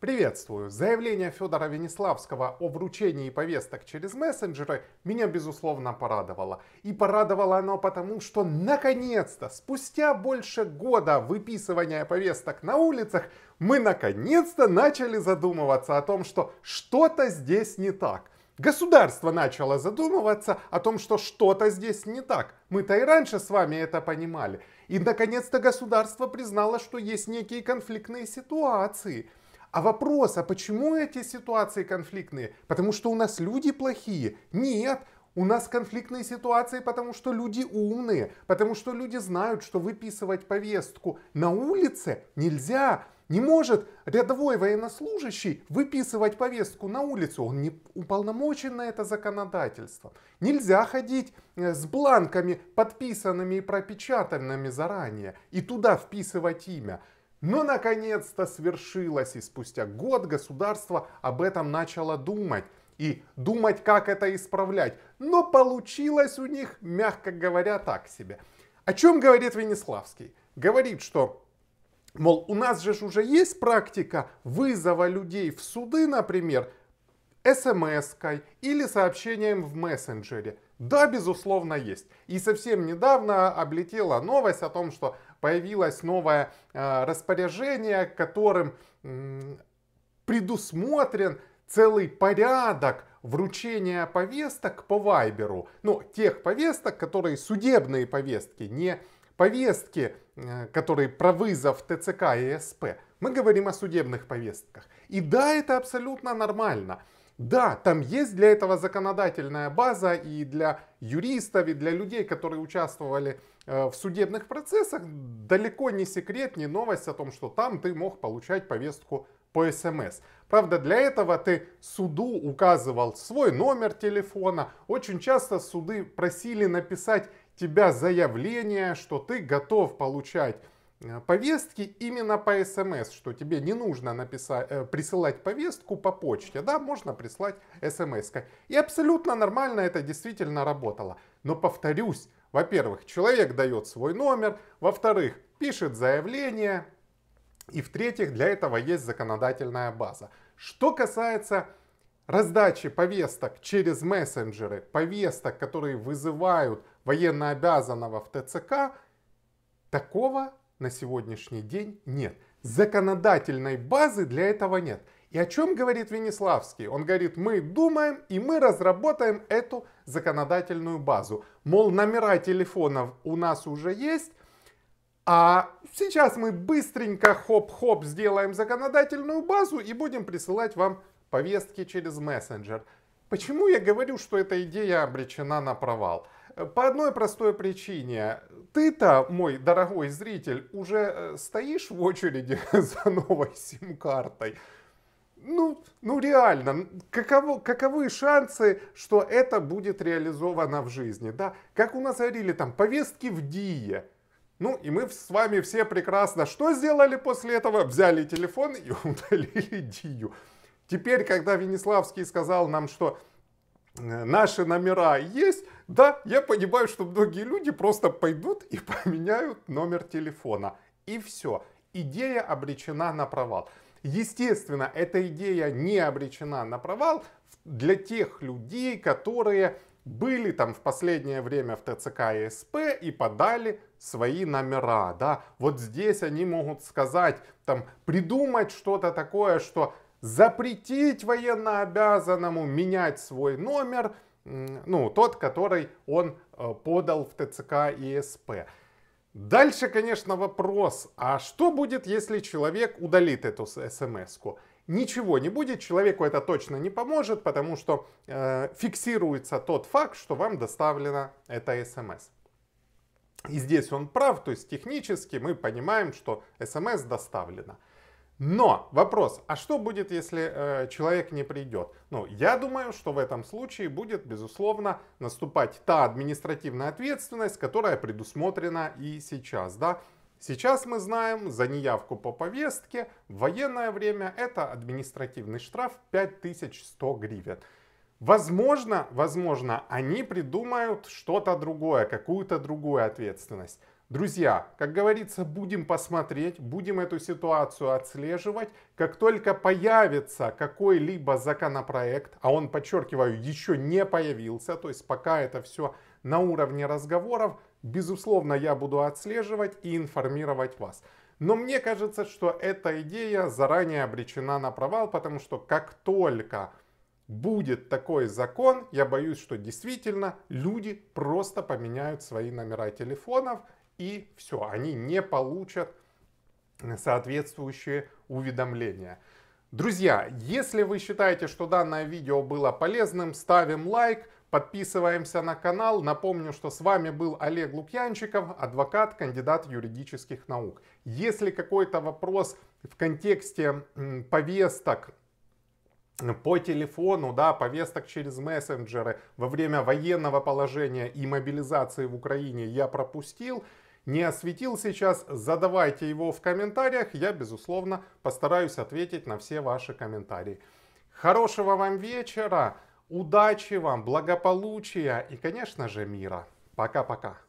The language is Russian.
Приветствую! Заявление Федора Венеславского о вручении повесток через мессенджеры меня, безусловно, порадовало. И порадовало оно потому, что, наконец-то, спустя больше года выписывания повесток на улицах, мы, наконец-то, начали задумываться о том, что что-то здесь не так. Государство начало задумываться о том, что что-то здесь не так. Мы-то и раньше с вами это понимали. И, наконец-то, государство признало, что есть некие конфликтные ситуации – а вопрос, а почему эти ситуации конфликтные? Потому что у нас люди плохие? Нет, у нас конфликтные ситуации, потому что люди умные, потому что люди знают, что выписывать повестку на улице нельзя. Не может рядовой военнослужащий выписывать повестку на улицу. Он не уполномочен на это законодательство. Нельзя ходить э, с бланками, подписанными и пропечатанными заранее, и туда вписывать имя. Но наконец-то свершилось, и спустя год государство об этом начало думать. И думать, как это исправлять. Но получилось у них, мягко говоря, так себе. О чем говорит Венеславский? Говорит, что Мол, у нас же уже есть практика вызова людей в суды, например, смс или сообщением в мессенджере. Да, безусловно, есть. И совсем недавно облетела новость о том, что появилось новое э, распоряжение, которым предусмотрен целый порядок вручения повесток по Вайберу. Ну, тех повесток, которые судебные повестки, не повестки, э, которые про вызов ТЦК и СП. Мы говорим о судебных повестках. И да, это абсолютно нормально. Да, там есть для этого законодательная база и для юристов, и для людей, которые участвовали э, в судебных процессах. Далеко не секрет, не новость о том, что там ты мог получать повестку по СМС. Эм Правда, для этого ты суду указывал свой номер телефона. Очень часто суды просили написать тебя заявление, что ты готов получать Э, повестки именно по смс, эм что тебе не нужно написать, э, присылать повестку по почте, да, можно прислать смс. -кой. Эм и абсолютно нормально это действительно работало. Но повторюсь, во-первых, человек дает свой номер, во-вторых, пишет заявление, и в-третьих, для этого есть законодательная база. Что касается раздачи повесток через мессенджеры, повесток, которые вызывают военнообязанного в ТЦК, такого на сегодняшний день нет. Законодательной базы для этого нет. И о чем говорит Венеславский? Он говорит, мы думаем и мы разработаем эту законодательную базу. Мол, номера телефонов у нас уже есть, а сейчас мы быстренько хоп-хоп сделаем законодательную базу и будем присылать вам повестки через мессенджер. Почему я говорю, что эта идея обречена на провал? Э, по одной простой причине. Ты-то, мой дорогой зритель, уже э, стоишь в очереди за новой сим-картой. Ну, ну реально, каково, каковы шансы, что это будет реализовано в жизни, да? Как у нас говорили там, повестки в ДИЕ. Ну, и мы с вами все прекрасно что сделали после этого? Взяли телефон и удалили ДИЮ. Теперь, когда Венеславский сказал нам, что э, наши номера есть, да, я понимаю, что многие люди просто пойдут и поменяют номер телефона. И все. Идея обречена на провал. Естественно, эта идея не обречена на провал для тех людей, которые были там в последнее время в ТЦК и СП и подали свои номера, да. Вот здесь они могут сказать, там, придумать что-то такое, что запретить военнообязанному менять свой номер, ну, тот, который он э, подал в ТЦК и СП. Дальше, конечно, вопрос, а что будет, если человек удалит эту смс-ку? Ничего не будет, человеку это точно не поможет, потому что э, фиксируется тот факт, что вам доставлена эта смс. И здесь он прав, то есть технически мы понимаем, что смс доставлена. Но вопрос, а что будет, если э, человек не придет? Ну, я думаю, что в этом случае будет, безусловно, наступать та административная ответственность, которая предусмотрена и сейчас, да. Сейчас мы знаем, за неявку по повестке в военное время это административный штраф 5100 гривен. Возможно, возможно, они придумают что-то другое, какую-то другую ответственность. Друзья, как говорится, будем посмотреть, будем эту ситуацию отслеживать. Как только появится какой-либо законопроект, а он, подчеркиваю, еще не появился, то есть пока это все на уровне разговоров, безусловно, я буду отслеживать и информировать вас. Но мне кажется, что эта идея заранее обречена на провал, потому что как только будет такой закон, я боюсь, что действительно люди просто поменяют свои номера телефонов и все, они не получат соответствующие уведомления. Друзья, если вы считаете, что данное видео было полезным, ставим лайк, подписываемся на канал. Напомню, что с вами был Олег Лукьянчиков, адвокат, кандидат юридических наук. Если какой-то вопрос в контексте повесток по телефону, да, повесток через мессенджеры во время военного положения и мобилизации в Украине я пропустил, не осветил сейчас, задавайте его в комментариях, я, безусловно, постараюсь ответить на все ваши комментарии. Хорошего вам вечера, удачи вам, благополучия и, конечно же, мира. Пока-пока.